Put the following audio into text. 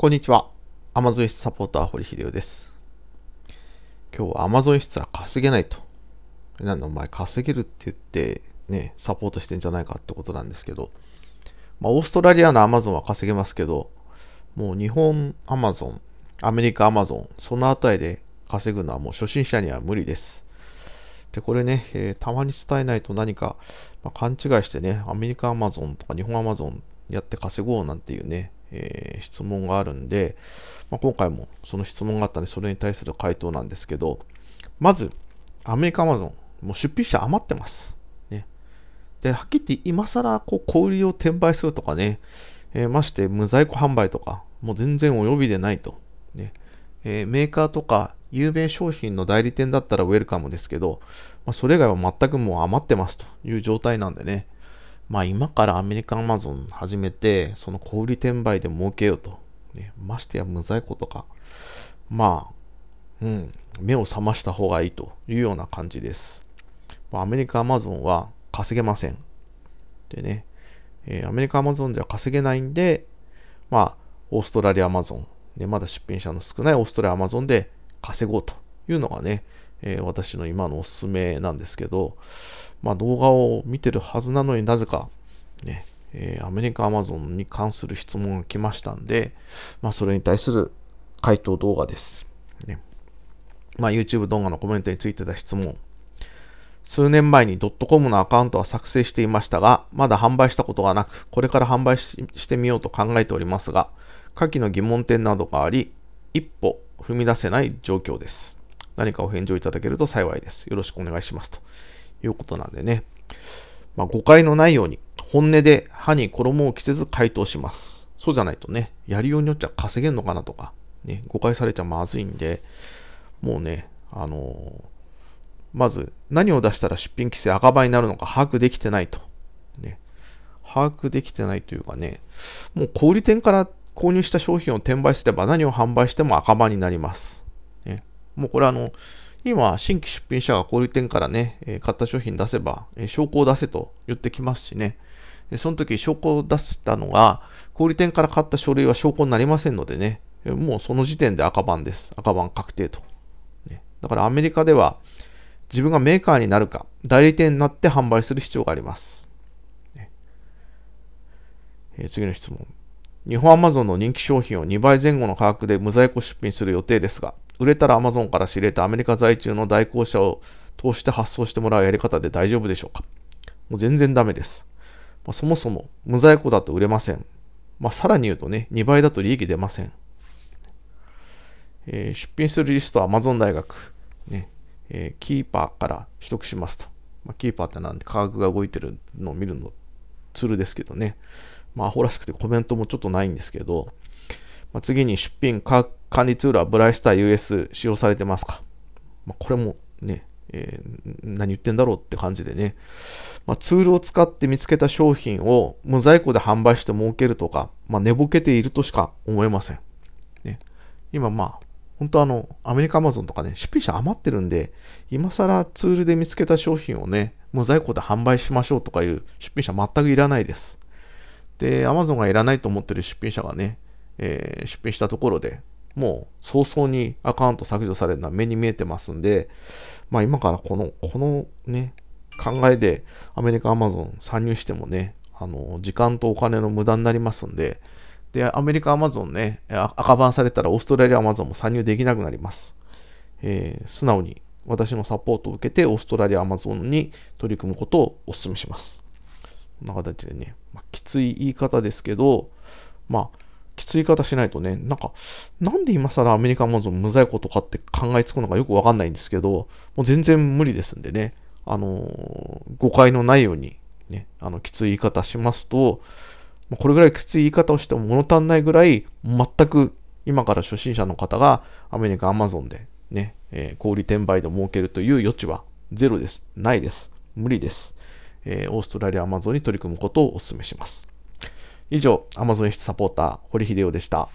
こんにちは。アマゾン室サポーター、堀秀夫です。今日はアマゾン室は稼げないと。なんだお前稼げるって言ってね、サポートしてんじゃないかってことなんですけど、まあ、オーストラリアのアマゾンは稼げますけど、もう日本アマゾン、アメリカアマゾン、そのあたりで稼ぐのはもう初心者には無理です。で、これね、えー、たまに伝えないと何か、まあ、勘違いしてね、アメリカアマゾンとか日本アマゾンやって稼ごうなんていうね、えー、質問があるんで、まあ、今回もその質問があったんで、それに対する回答なんですけど、まず、アメリカアマゾン、もう出品者余ってます。ね。で、はっきり言って今更、こう、小売りを転売するとかね、えー、まして、無在庫販売とか、もう全然お呼びでないと。ね。えー、メーカーとか、有名商品の代理店だったらウェルカムですけど、まあ、それ以外は全くもう余ってますという状態なんでね、まあ今からアメリカンアマゾン始めて、その小売転売で儲けようと。ね、ましてや無在庫とか。まあ、うん、目を覚ました方がいいというような感じです。アメリカアマゾンは稼げません。でね、えー、アメリカアマゾンじゃ稼げないんで、まあ、オーストラリアアマゾン、ね、まだ出品者の少ないオーストラリアアマゾンで稼ごうというのがね、えー、私の今のおすすめなんですけど、まあ、動画を見てるはずなのになぜか、ね、えー、アメリカ Amazon に関する質問が来ましたんで、まあ、それに対する回答動画です。ねまあ、YouTube 動画のコメントについてた質問。数年前に .com のアカウントは作成していましたが、まだ販売したことがなく、これから販売してみようと考えておりますが、下記の疑問点などがあり、一歩踏み出せない状況です。何かお返事をいただけると幸いです。よろしくお願いします。ということなんでね。まあ、誤解のないように、本音で歯に衣を着せず回答します。そうじゃないとね、やりようによっちゃ稼げんのかなとか、ね、誤解されちゃまずいんで、もうね、あのー、まず何を出したら出品規制赤羽になるのか把握できてないと。ね、把握できてないというかね、もう小売店から購入した商品を転売すれば何を販売しても赤羽になります。もうこれあの、今、新規出品者が小売店からね、え買った商品出せば、え証拠を出せと言ってきますしね。その時、証拠を出したのが、小売店から買った書類は証拠になりませんのでね、もうその時点で赤番です。赤番確定と。ね、だからアメリカでは、自分がメーカーになるか、代理店になって販売する必要があります。ね、えー、次の質問。日本アマゾンの人気商品を2倍前後の価格で無在庫出品する予定ですが、売れたら Amazon から仕入れたアメリカ在住の代行者を通して発送してもらうやり方で大丈夫でしょうかもう全然ダメです。まあ、そもそも無在庫だと売れません。まあ、さらに言うとね、2倍だと利益出ません。えー、出品するリストは Amazon 大学、ねえー、キーパーから取得しますと。まあ、キーパーってなんで価格が動いてるのを見るのツールですけどね。まあ、アホらしくてコメントもちょっとないんですけど、まあ、次に出品価格管理ツールはブライスター US 使用されてますか、まあ、これもね、えー、何言ってんだろうって感じでね、まあ、ツールを使って見つけた商品を無在庫で販売して儲けるとか、まあ、寝ぼけているとしか思えません。ね、今まあ、本当あの、アメリカアマゾンとかね、出品者余ってるんで、今更ツールで見つけた商品をね、無在庫で販売しましょうとかいう出品者全くいらないです。で、アマゾンがいらないと思ってる出品者がね、えー、出品したところで、もう早々にアカウント削除されるのは目に見えてますんで、まあ今からこの、このね、考えでアメリカアマゾン参入してもね、あの、時間とお金の無駄になりますんで、で、アメリカアマゾンね、赤バンされたらオーストラリアアマゾンも参入できなくなります。えー、素直に私のサポートを受けてオーストラリアアマゾンに取り組むことをお勧めします。こんな形でね、まあ、きつい言い方ですけど、まあ、きつい方しないとね、なんか、なんで今更アメリカモンズ無在庫とかって考えつくのかよくわかんないんですけど、もう全然無理ですんでね、あのー、誤解のないように、ね、あの、きつい言い方しますと、これぐらいきつい言い方をしても物足んないぐらい、全く今から初心者の方がアメリカ、アマゾンでね、えー、小売転売で儲けるという余地はゼロです。ないです。無理です。えー、オーストラリア、アマゾンに取り組むことをお勧めします。以上、アマゾンエ n 輸出サポーター、堀秀夫でした。